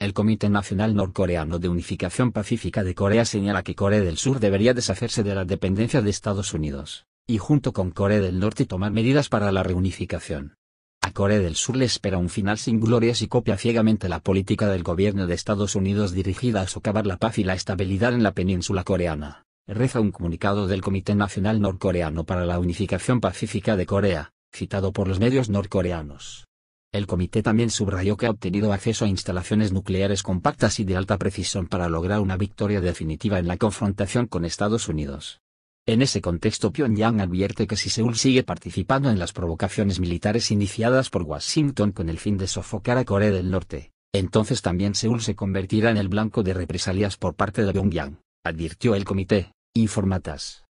El Comité Nacional Norcoreano de Unificación Pacífica de Corea señala que Corea del Sur debería deshacerse de la dependencia de Estados Unidos, y junto con Corea del Norte tomar medidas para la reunificación. A Corea del Sur le espera un final sin glorias y copia ciegamente la política del gobierno de Estados Unidos dirigida a socavar la paz y la estabilidad en la península coreana, reza un comunicado del Comité Nacional Norcoreano para la Unificación Pacífica de Corea, citado por los medios norcoreanos. El comité también subrayó que ha obtenido acceso a instalaciones nucleares compactas y de alta precisión para lograr una victoria definitiva en la confrontación con Estados Unidos. En ese contexto Pyongyang advierte que si Seúl sigue participando en las provocaciones militares iniciadas por Washington con el fin de sofocar a Corea del Norte, entonces también Seúl se convertirá en el blanco de represalias por parte de Pyongyang, advirtió el comité, informatas.